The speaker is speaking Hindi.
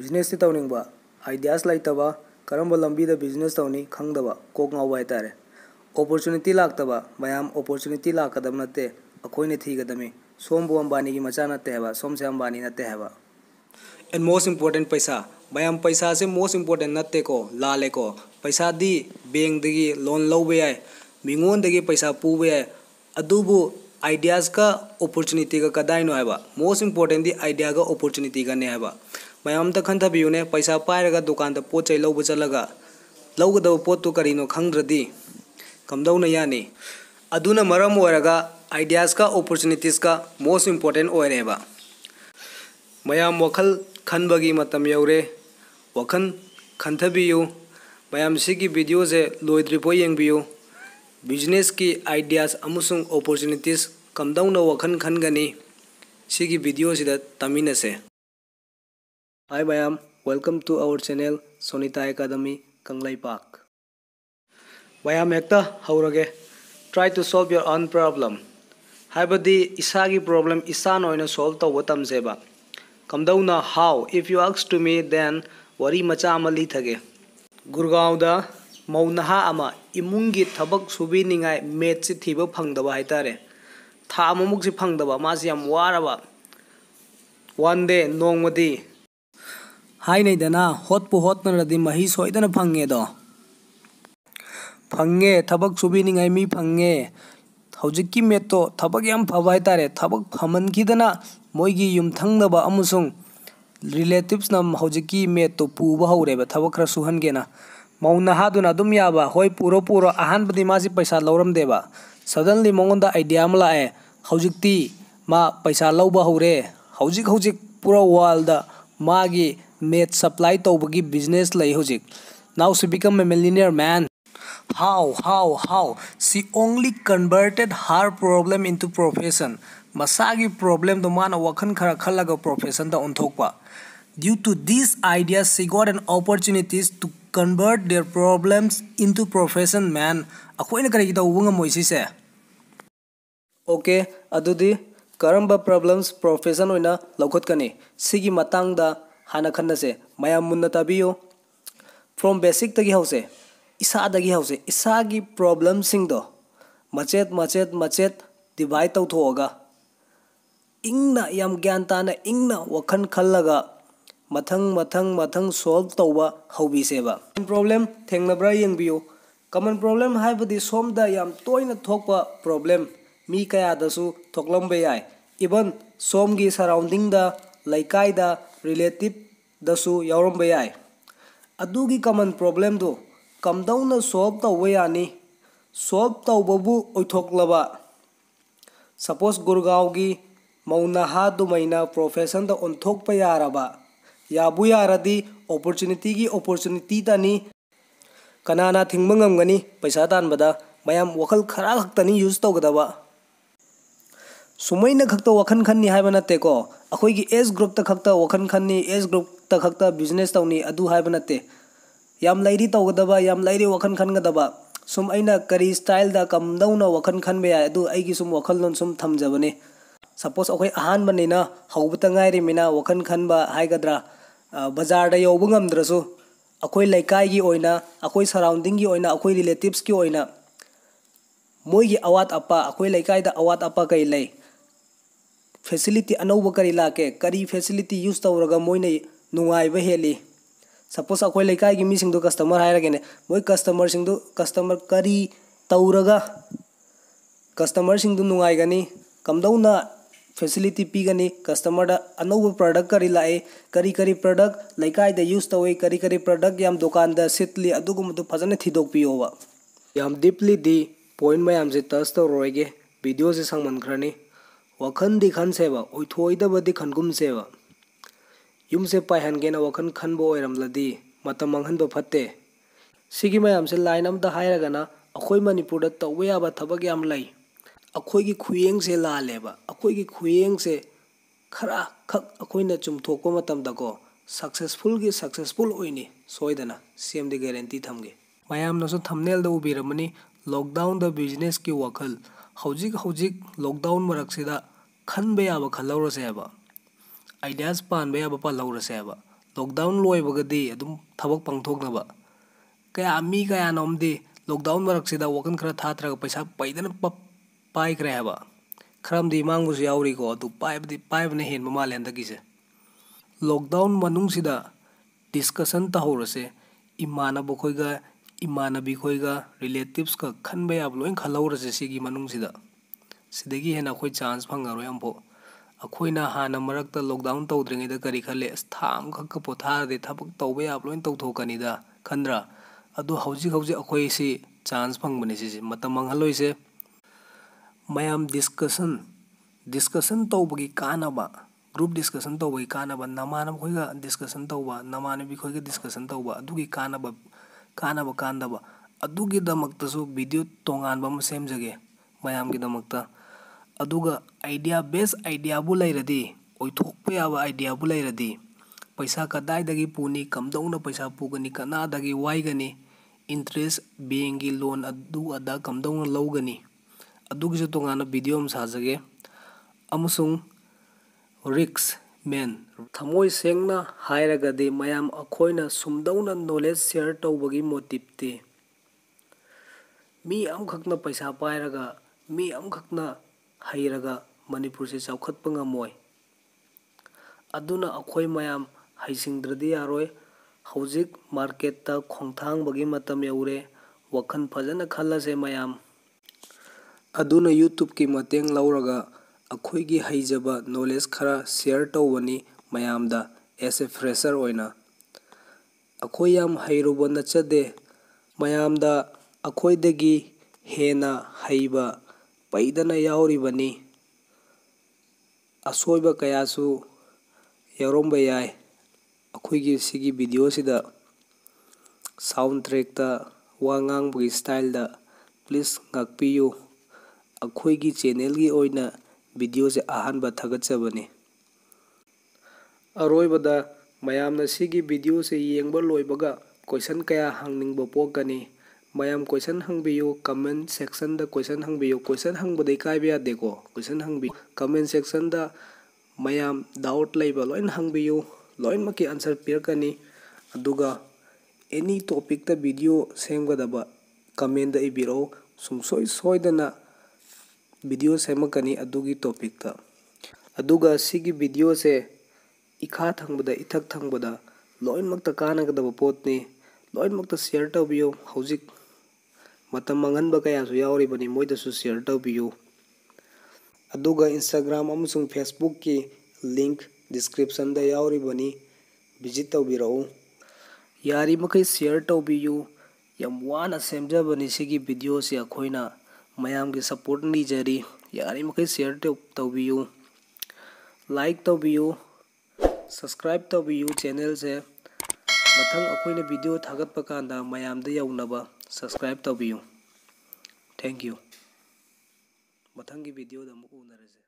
ꯕꯤꯖꯤꯅꯦꯁꯁꯤ ꯇꯧꯅꯤꯡꯕ ꯑꯥꯏꯗꯤꯌꯥꯁ ꯂꯩꯇꯕ ꯀꯔꯝꯕ बिजनेस तौनी ꯇꯧꯅꯤ ꯈꯪꯗꯕ ꯀꯣꯛ है ꯍꯥꯏꯇꯥꯔꯦ ꯑꯣꯄꯣꯔꯆꯨꯅꯤꯇꯤ ꯂꯥꯛꯇꯕ ꯃꯌꯥꯝ ꯑꯣꯄꯣꯔꯆꯨꯅꯤꯇꯤ ꯂꯥꯛꯀꯗꯕ ꯅꯠꯇꯦ ꯑꯩꯈꯣꯏꯅ ꯊꯤꯒꯗꯕꯅꯤ ꯁꯣꯝꯕꯨ अंबानी मचा नते है सोमसे अंबानी नते है एंड मोस्ट इंपोर्टेंट पैसा मैं पैसा से मोस्ट इंपोर्टेंट नते लाको पैसा दी बैंक लोन लौब है की पैसा पूब है अदूबु आइडियाज का अपॉर्चुनिटी का कदाइनो है मोस्ट इंपोर्टेंट दी आइडिया का अपॉर्चुनिटी का नहीं है ꯃꯌꯥꯝꯇ ꯈꯟꯊꯕꯤꯌꯨꯅꯦ ꯄꯩꯁꯥ ꯄꯥꯏꯔꯒ ꯗꯨꯀꯥꯟꯗ ꯄꯣꯠ ꯆꯩ ꯂꯧꯕ ꯆꯠꯂꯒ ꯂꯧꯒꯗꯕ ꯄꯣꯠꯇꯨ ꯀꯔꯤꯅꯣ ꯈꯪꯗ꯭ꯔꯗꯤ ꯀꯝꯗꯧꯅ ꯌꯥꯅꯤ ꯑꯗꯨꯅ ꯃꯔꯝ ꯑꯣꯏꯔꯒ ꯑꯥꯏꯗꯤꯌꯥꯁꯀ ꯑꯣꯄꯣꯔꯆꯨꯅꯤꯇꯤꯁꯀ ꯃꯣꯁ ꯏꯝꯄꯣꯔꯇꯦꯟ ꯑꯣꯏꯔꯦꯕ ꯃꯌꯥꯝ ꯋꯥꯈꯜ ꯈꯟꯕꯒꯤ ꯃꯇꯝ ꯌꯧꯔꯦ ꯋꯥꯈꯜ ꯈꯟꯊꯕꯤꯌꯨ ꯃꯌꯥꯝ ꯁꯤꯒꯤ ꯚꯤꯗꯤꯑꯣꯁꯦ ꯂꯣꯏꯗ꯭ꯔꯤꯐꯥꯎ ꯌꯦꯡꯕꯤꯌꯨ ꯕꯤꯖꯤꯅꯦꯁꯀꯤ ꯑꯥꯏꯗꯤꯌꯥꯁ ꯑꯃꯁꯨꯡ ꯑꯣꯄꯣꯔꯆꯨꯅꯤꯇꯤꯁ ꯀꯝꯗꯧꯅ ꯋꯥꯈꯜ ꯈꯟꯒꯅꯤ ꯁꯤꯒꯤ ꯚꯤꯗꯤꯑꯣꯁꯤꯗ ꯇꯥꯃꯤꯟꯅꯁꯦ Hi Bayam, welcome to our channel Sonita Academy Kanglai Park. Bayam ekta haurage. Try to solve your own problem. Haibadi isagi problem isan oina solve to watam zeba. Kamdauna how if you ask to me then wari macha amali thage. Gurgaon da मौनहा अमा इमुंगी थबक सुबी निगाय मेट से थीब फंगदबा है तारे था अमुमुक से फंगदबा मास याम वारबा वन डे नोंगमदी ꯍꯥꯏꯅꯩꯗꯅ ꯍꯣꯠꯄꯨ ꯍꯣꯠꯅꯔꯗꯤ ꯃꯍꯩ ꯁꯣꯏꯗꯅ ꯐꯪꯉꯦꯗꯣ ꯐꯪꯉꯦ ꯊꯕꯛ ꯁꯨꯕꯤꯅꯤꯡꯉꯥꯏ ꯃꯤ ꯐꯪꯉꯦ ꯍꯧꯖꯤꯛꯀꯤ ꯃꯦꯠꯇꯣ ꯊꯕꯛ ꯌꯥꯝ ꯐꯕ ꯍꯥꯏꯇꯥꯔꯦ ꯊꯕꯛ ꯐꯃꯟꯈꯤꯗꯅ ꯃꯣꯏꯒꯤ ꯌꯨꯝꯊꯪꯅꯕ ꯑꯃꯁꯨꯡ ꯔꯤꯂꯦꯇꯤꯞꯁꯅ ꯍꯧꯖꯤꯛꯀꯤ ꯃꯦꯠꯇꯣ ꯄꯨꯕ ꯍꯧꯔꯦꯕ ꯊꯕꯛ ꯈꯔ ꯁꯨꯍꯟꯒꯦꯅ ꯃꯧ ꯅꯍꯥꯗꯨꯅ ꯑꯗꯨꯝ ꯌꯥꯕ ꯍꯣꯏ ꯄꯨꯔꯣ ꯄꯨꯔꯣ ꯑꯍꯥꯟꯕꯗꯤ ꯃꯥꯁꯤ ꯄꯩꯁꯥ ꯂꯧꯔꯝꯗꯦꯕ ꯁꯗꯟꯂꯤ ꯃꯉꯣꯟꯗ ꯑꯥꯏꯗꯤꯌꯥ ꯑꯃ ꯂꯥꯛꯑꯦ ꯍꯧꯖꯤꯛꯇꯤ ꯃꯥ ꯄꯩꯁꯥ ꯂꯧꯕ ꯍꯧꯔꯦ ꯍꯧꯖꯤꯛ ꯍꯧꯖꯤꯛ ꯄꯨꯔꯥ ꯋꯥꯔꯜꯗ ꯃꯥꯒꯤ made supply tobagi business lay hojik. Now she become a millionaire man. How, how, how? She only converted her problem into profession. Masagi problem the man wakan kharakalaga profession the ontokwa. Due to these ideas, she got an opportunities to convert their problems into profession man. Akoina karegi ta uwunga moisi se. Okay, adudi karamba problems profession oina laukhot kani. Sigi matang da हाना खन से माया मुन्ना ताबियो फ्रॉम बेसिक तक हौसे इसा दगी हौसे इसा की प्रॉब्लम सिंह दो मचेत मचेत मचेत डिवाइड तौथोगा इंगना यम ज्ञान ताना इंगना वखन खल्लगा मथंग मथंग मथंग सॉल्व तौबा हौबिसेबा प्रॉब्लम थेंगनब्रा यंगबियो कमन प्रॉब्लम हाइबदि सोमदा यम तोयना थोकपा प्रॉब्लम मी कयादसु थोकलंबे याय इवन की सराउंडिंग दा लाइकाइदा ꯔꯤꯂꯦꯇꯤꯞꯗꯁꯨ ꯌꯥꯎꯔꯝꯕ ꯌꯥꯏ ꯑꯗꯨꯒꯤ ꯀꯃꯟ ꯄ꯭ꯔꯣꯕ꯭ꯂꯦꯝꯗꯨ ꯀꯝꯗꯧꯅ ꯁꯣꯜꯕ ꯇꯧꯕ ꯌꯥꯅꯤ ꯁꯣꯜꯕ ꯇꯧꯕꯕꯨ ꯑꯣꯏꯊꯣꯛꯂꯕ ꯁꯄꯣꯁ ꯒꯨꯔꯒꯥꯎꯒꯤ ꯃꯧꯅꯥꯍꯥꯗꯨꯃꯩꯅ ꯄ꯭ꯔꯣꯐꯦꯁꯟꯗ ꯑꯣꯟꯊꯣꯛꯄ ꯌꯥꯔꯕ ꯌꯥꯕꯨ ꯌꯥꯔꯗꯤ ꯑꯣꯄꯣꯔꯆꯨꯅꯤꯇꯤꯒꯤ ꯑꯣꯄꯣꯔꯆꯨꯅꯤꯇꯤꯇꯅꯤ ꯀꯅꯥꯅ ꯊꯤꯡꯕ ꯉꯝꯒꯅꯤ ꯄꯩꯁꯥ ꯇꯥꯟꯕꯗ ꯃꯌꯥꯝ ꯋꯥꯈꯜ ꯈꯔ ꯈꯛꯇꯅꯤ ꯌꯨꯁ ꯇꯧꯒꯗꯕ सुमैन खक्त वखन नाते हाइब नत्तेको अखोइगी एज ग्रुप त वखन खन्नी एज ग्रुप त बिजनेस तौनी अदु हाइब याम लाइरी तौगदबा याम लाइरी वखन खनगदबा सुम करी स्टाइल कम कमदौना वखन खनबे या अदु आइगी सुम वखल लोन सुम थमजबने सपोज अखोइ अहान बनेना हौबत वखन खनबा हाइगद्रा बाजार दा यौब गमद्रसु अखोइ सराउंडिंग गी रिलेटिव्स की ओइना मोइगी अवात अपा अखोइ लाइकाई दा अवात अपा फेसीलीटी अनौब करी लाके करी फेसीलीटी यूज तौरगा मोइने नाइब हेली सपोज अखो लेकिन कस्टमर है मोय कस्टमर सिंग कस्टमर करी तौरगा कस्टमर सिंग दो नुवाइगनी कमदौना फैसिलिटी पीगनी कस्टमर अनौब पोडक् करी लाए करी करी पोडक् लेकाय यूज तौ करी करी पोडक् याम दुकान द फजन थीदीब यम फजने डीपली दी पॉइंट मैम से टच तौर वीडियो से संगमन खरनी वखन दिखन से दिखन गुम से यू से पाहनगे वखन खनब होमलाखन फते मैम से लाइन अमदना अखोई मनपुर तब या थब याम अखोई खुएं से लालेब अखोई खुएं से खरा खक अखोई चुमथोपो सक्सेसफुल की सक्सेसफुल होने सोदना गैरेंटी थमगे मैमनों थमनेल उबीरमी लॉकडाउन द बिजनेस की वखल हौजिक हौजिक लॉकडाउन मरक्सीदा खनब याब खलौरसेब आइडियाज पानब याब पालौरसेब लॉकडाउन लोयबगदी अदुम थबक पंगथोकनब कया मी कम नोमदी लॉकडाउन मरक्सिदा वकन खरा पैसा पैदन पाइखरेब खरमदी मांगबुसु याउरीको अदु पाइबदी पाइबने हेनब माले हंदकीसे से मनुंगसिदा डिस्कशन तहौरसे इमानब खोइगा इमानबी खोइगा खनब याब सिद्धि चांस फंगरुम्फो अखोना हाँ मरक् लोकडाउन तौद्रीद करी खल स्थाम खक पोथारे थब तब याब लोन तौथोकनीद खनद्र अखोसी चांस फंगने से मंगल मैम डिस्कसन डिस्कसन तब की कानव ग्रुप डिस्कसन तब की कानव नमान डिस्कसन तब नमानी डिस्कसन तब अब कानव कानदीद वीडियो तोानबे मैम की दमकता ꯑꯗꯨꯒ ꯑꯥꯏꯗꯤꯌꯥ ꯕꯦꯁ ꯑꯥꯏꯗꯤꯌꯥꯕꯨ ꯂꯩꯔꯗꯤ ꯑꯣꯏꯊꯣꯛꯄ ꯌꯥꯕ ꯑꯥꯏꯗꯤꯌꯥꯕꯨ ꯂꯩꯔꯗꯤ ꯄꯩꯁꯥ ꯀꯗꯥꯏꯗꯒꯤ ꯄꯨꯅꯤ ꯀꯝꯗꯧꯅ ꯄꯩꯁꯥ ꯄꯨꯒꯅꯤ ꯀꯅꯥꯗꯒꯤ ꯋꯥꯏꯒꯅꯤ ꯏꯟꯇꯔꯦꯁ ꯕꯦꯡꯒꯤ ꯂꯣꯟ ꯑꯗꯨ ꯑꯗꯥ ꯀꯝꯗꯧꯅ ꯂꯧꯒꯅꯤ ꯑꯗꯨꯒꯤꯁꯨ ꯇꯣꯉꯥꯟꯅ ꯚꯤꯗꯤꯑꯣ ꯑꯃ ꯁꯥꯖꯒꯦ ꯑꯃꯁꯨꯡ ꯔꯤꯛꯁ ꯃꯦꯟ ꯊꯃꯣꯏ ꯁꯦꯡꯅ ꯍꯥꯏꯔꯒꯗꯤ ꯃꯌꯥꯝ ꯑꯩꯈꯣꯏꯅ ꯁꯨꯝꯗꯧꯅ ꯅꯣꯂꯦꯖ ꯁꯤꯌꯔ ꯇꯧꯕꯒꯤ ꯃꯣꯇꯤꯞꯇꯤ ꯃꯤ ꯑꯃꯈꯛꯅ ꯄꯩꯁꯥ ꯄꯥꯏꯔꯒ ꯃꯤ ꯑꯃꯈꯛꯅ ꯍꯩꯔꯒ ꯃꯅꯤꯄꯨꯔꯁꯦ ꯆꯥꯎꯈꯠꯄ ꯉꯝꯃꯣꯏ ꯑꯗꯨꯅ ꯑꯩꯈꯣꯏ ꯃꯌꯥꯝ ꯍꯩꯁꯤꯡꯗ꯭ꯔꯗꯤ ꯌꯥꯔꯣꯏ ꯍꯧꯖꯤꯛ ꯃꯥꯔꯀꯦꯠꯇ ꯈꯣꯡꯊꯥꯡꯕꯒꯤ ꯃꯇꯝ ꯌꯧꯔꯦ ꯋꯥꯈꯜ ꯐꯖꯅ ꯈꯜꯂꯁꯦ ꯃꯌꯥꯝ ꯑꯗꯨꯅ ꯌꯨꯇꯨꯕꯀꯤ ꯃꯇꯦꯡ ꯂꯧꯔꯒ ꯑꯩꯈꯣꯏꯒꯤ ꯍꯩꯖꯕ ꯅꯣꯂꯦꯖ ꯈꯔ ꯁꯤꯌꯔ ꯇꯧꯕꯅꯤ ꯃꯌꯥꯝꯗ ꯑꯦꯁ ꯑꯦ ꯐ꯭ꯔꯦꯁꯔ ꯑꯣꯏꯅ ꯑꯩꯈꯣꯏ ꯌꯥꯝ ꯍꯩꯔꯨꯕ ꯅꯠꯆꯗꯦ ꯃꯌꯥꯝꯗ ꯑꯩꯈꯣꯏꯗꯒꯤ ꯍꯦꯟꯅ ꯍꯩꯕ ꯄꯩꯗꯅ ꯌꯥꯎꯔꯤꯕꯅꯤ ꯑꯁꯣꯏꯕ ꯀꯌꯥꯁꯨ ꯌꯥꯎꯔꯝꯕ ꯌꯥꯏ ꯑꯩꯈꯣꯏꯒꯤ ꯁꯤꯒꯤ ꯚꯤꯗꯤꯑꯣꯁꯤꯗ ꯁꯥꯎꯟ ꯇ꯭ꯔꯦꯛꯇ ꯋꯥ ꯉꯥꯡꯕꯒꯤ ꯏꯁꯇꯥꯏꯜꯗ ꯄ꯭ꯂꯤꯁ ꯉꯥꯛꯄꯤꯌꯨ ꯑꯩꯈꯣꯏꯒꯤ ꯆꯦꯅꯦꯜꯒꯤ ꯑꯣꯏꯅ ꯚꯤꯗꯤꯑꯣꯁꯦ ꯑꯍꯥꯟꯕ ꯊꯥꯒꯠꯆꯕꯅꯤ ꯑꯔꯣꯏꯕꯗ ꯃꯌꯥꯝꯅ ꯁꯤꯒꯤ ꯚꯤꯗꯤꯑꯣꯁꯦ ꯌꯦꯡꯕ ꯂꯣꯏꯕꯒ ꯀꯣꯏꯁꯟ ꯀꯌꯥ ꯍꯪꯅꯤꯡꯕ ꯄꯣꯛꯀꯅꯤ मैम क्वेश्चन हंग भी कमेंट सेक्शन द क्वेश्चन हंग भी क्वेश्चन हंग बद देखो क्वेश्चन हंग भी कमेंट सेक्शन द मैम डाउट लेब लोन हंग भी लोन की आंसर पेरकनी एनी टॉपिक द वीडियो सेमगदब कमेंट इबीर सू सोई सोदना वीडियो सेमकनी टॉपिक वीडियो से इखा थद इथक थ लोनम कानगदब पोतनी लोनम शेयर तब हजिक ꯃꯇꯝ ꯃꯥꯡꯍꯟꯕ ꯀꯌꯥꯁꯨ ꯌꯥꯎꯔꯤꯕꯅꯤ ꯃꯣꯏꯗꯁꯨ ꯁꯤꯌꯔ ꯇꯧꯕꯤꯌꯨ ꯑꯗꯨꯒ ꯏꯟꯁꯇꯥꯒ꯭ꯔꯥꯝ ꯑꯃꯁꯨꯡ ꯐꯦꯁꯕꯨꯛꯀꯤ ꯂꯤꯡꯛ ꯗꯤꯁꯀ꯭ꯔꯤꯞꯁꯟꯗ ꯌꯥꯎꯔꯤꯕꯅꯤ ꯚꯤꯖꯤꯠ ꯇꯧꯕꯤꯔꯛꯎ ꯌꯥꯔꯤꯃꯈꯩ ꯁꯤꯌꯔ ꯇꯧꯕꯤꯌꯨ ꯌꯥꯝ ꯋꯥꯅ ꯁꯦꯝꯖꯕꯅꯤ ꯁꯤꯒꯤ ꯚꯤꯗꯤꯑꯣꯁꯤ ꯑꯩꯈꯣꯏꯅ ꯃꯌꯥꯝꯒꯤ ꯁꯞꯄꯣꯔꯠ ꯅꯤꯖꯔꯤ ꯌꯥꯔꯤꯃꯈꯩ ꯁꯤꯌꯔ ꯇꯧꯕꯤꯌꯨ ꯂꯥꯏꯛ ꯇꯧꯕꯤꯌꯨ ꯁꯕꯁꯀ꯭ꯔꯥꯏꯕ ꯇꯧꯕꯤꯌꯨ ꯆꯦꯅꯦꯜꯁꯦ ꯃꯊꯪ ꯑꯩꯈꯣꯏꯅ ꯚꯤꯗꯤꯑꯣ ꯊꯥꯒꯠꯄ ꯀꯥꯟꯗ ꯃꯌꯥꯝꯗ ꯌꯧꯅꯕ ꯁꯕꯁꯀ꯭ꯔꯥꯏꯕ ꯇꯧꯕꯤꯌꯨ ꯊꯦꯡꯛ ꯌꯨ ꯃꯊꯪꯒꯤ ꯚꯤꯗꯤꯑꯣꯗ ꯑꯃꯨꯛ ꯎꯅꯔꯁꯦ